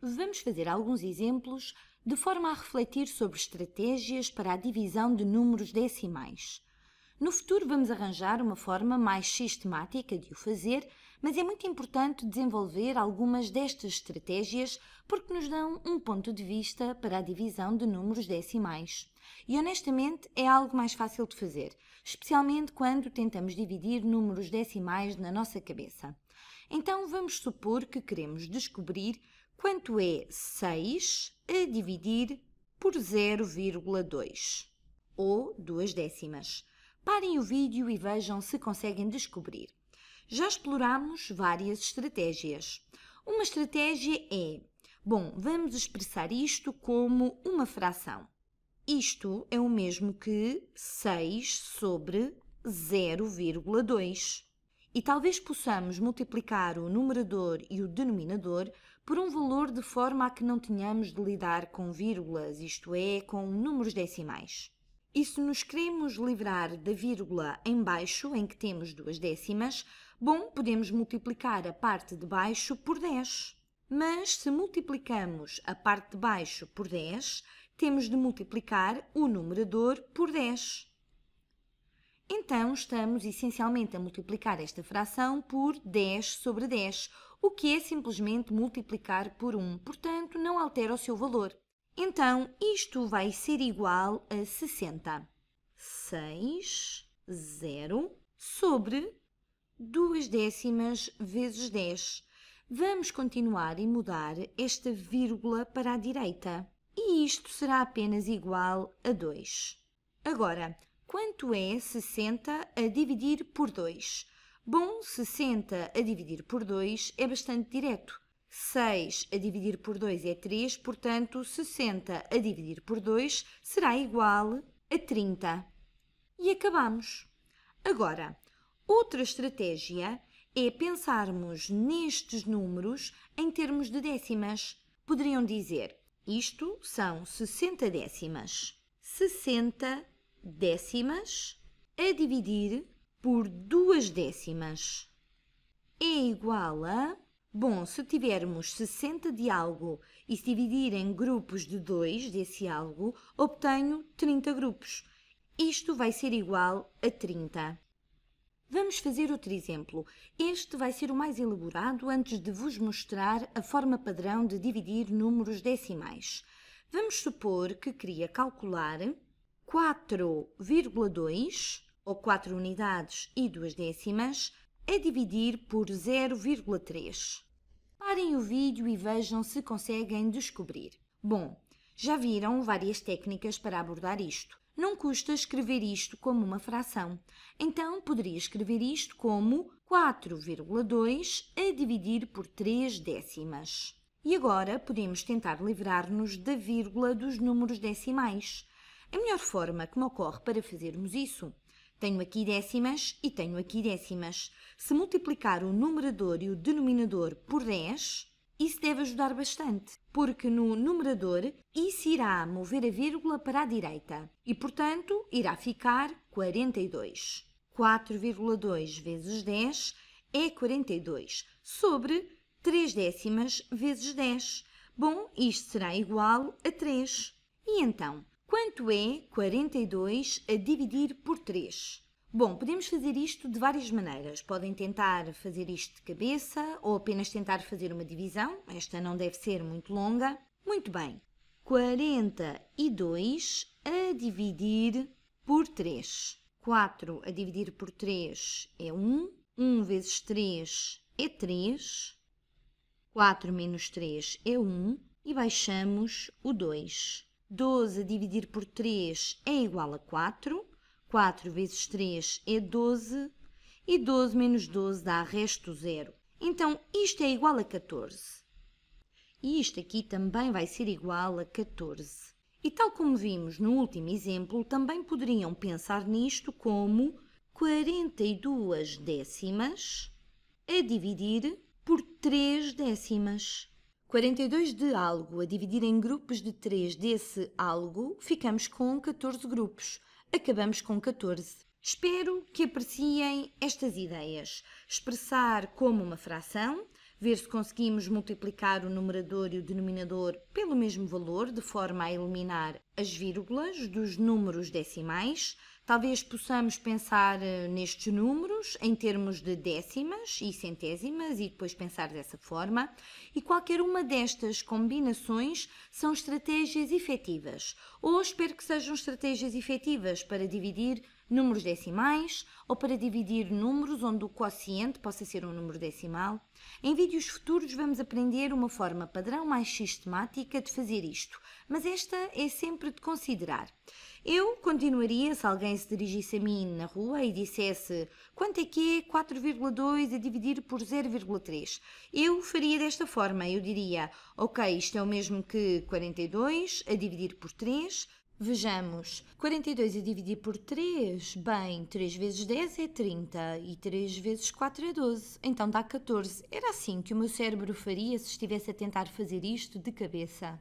vamos fazer alguns exemplos de forma a refletir sobre estratégias para a divisão de números decimais. No futuro vamos arranjar uma forma mais sistemática de o fazer, mas é muito importante desenvolver algumas destas estratégias porque nos dão um ponto de vista para a divisão de números decimais. E honestamente é algo mais fácil de fazer, especialmente quando tentamos dividir números decimais na nossa cabeça. Então vamos supor que queremos descobrir quanto é 6 a dividir por 0,2 ou 2 décimas. Parem o vídeo e vejam se conseguem descobrir. Já exploramos várias estratégias. Uma estratégia é, bom, vamos expressar isto como uma fração. Isto é o mesmo que 6 sobre 0,2 e talvez possamos multiplicar o numerador e o denominador por um valor de forma a que não tenhamos de lidar com vírgulas, isto é, com números decimais. E se nos queremos livrar da vírgula em baixo, em que temos duas décimas, bom, podemos multiplicar a parte de baixo por 10. Mas se multiplicamos a parte de baixo por 10, temos de multiplicar o numerador por 10. Então, estamos essencialmente a multiplicar esta fração por 10 sobre 10, o que é simplesmente multiplicar por 1, portanto, não altera o seu valor. Então, isto vai ser igual a 60. 6, 0, sobre 2 décimas vezes 10. Vamos continuar e mudar esta vírgula para a direita. E isto será apenas igual a 2. Agora, Quanto é 60 a dividir por 2? Bom, 60 a dividir por 2 é bastante direto. 6 a dividir por 2 é 3, portanto, 60 a dividir por 2 será igual a 30. E acabamos. Agora, outra estratégia é pensarmos nestes números em termos de décimas. Poderiam dizer, isto são 60 décimas. 60 décimas décimas a dividir por duas décimas é igual a. Bom, se tivermos 60 de algo e se dividir em grupos de 2 desse algo, obtenho 30 grupos. Isto vai ser igual a 30. Vamos fazer outro exemplo. Este vai ser o mais elaborado antes de vos mostrar a forma padrão de dividir números decimais. Vamos supor que queria calcular 4,2 ou 4 unidades e 2 décimas a é dividir por 0,3. Parem o vídeo e vejam se conseguem descobrir. Bom, já viram várias técnicas para abordar isto. Não custa escrever isto como uma fração. Então, poderia escrever isto como 4,2 a dividir por 3 décimas. E agora podemos tentar livrar-nos da vírgula dos números decimais. A melhor forma que me ocorre para fazermos isso tenho aqui décimas e tenho aqui décimas. Se multiplicar o numerador e o denominador por 10, isso deve ajudar bastante, porque no numerador isso irá mover a vírgula para a direita e, portanto, irá ficar 42. 4,2 vezes 10 é 42, sobre 3 décimas vezes 10. Bom, isto será igual a 3. E então, Quanto é 42 a dividir por 3? Bom, podemos fazer isto de várias maneiras. Podem tentar fazer isto de cabeça ou apenas tentar fazer uma divisão. Esta não deve ser muito longa. Muito bem. 42 a dividir por 3. 4 a dividir por 3 é 1. 1 vezes 3 é 3. 4 menos 3 é 1. E baixamos o 2. 12 a dividir por 3 é igual a 4. 4 vezes 3 é 12. E 12 menos 12 dá resto zero. Então, isto é igual a 14. E isto aqui também vai ser igual a 14. E tal como vimos no último exemplo, também poderiam pensar nisto como 42 décimas a dividir por 3 décimas. 42 de algo a dividir em grupos de 3 desse algo, ficamos com 14 grupos. Acabamos com 14. Espero que apreciem estas ideias. Expressar como uma fração, ver se conseguimos multiplicar o numerador e o denominador pelo mesmo valor, de forma a eliminar as vírgulas dos números decimais, Talvez possamos pensar eh, nestes números em termos de décimas e centésimas e depois pensar dessa forma, e qualquer uma destas combinações são estratégias efetivas, ou espero que sejam estratégias efetivas para dividir números decimais ou para dividir números onde o quociente possa ser um número decimal. Em vídeos futuros vamos aprender uma forma padrão mais sistemática de fazer isto, mas esta é sempre de considerar. Eu continuaria se alguém se dirigisse a mim na rua e dissesse quanto é que é 4,2 a dividir por 0,3. Eu faria desta forma, eu diria, ok, isto é o mesmo que 42 a dividir por 3, Vejamos, 42 a dividir por 3, bem, 3 vezes 10 é 30 e 3 vezes 4 é 12, então dá 14. Era assim que o meu cérebro faria se estivesse a tentar fazer isto de cabeça.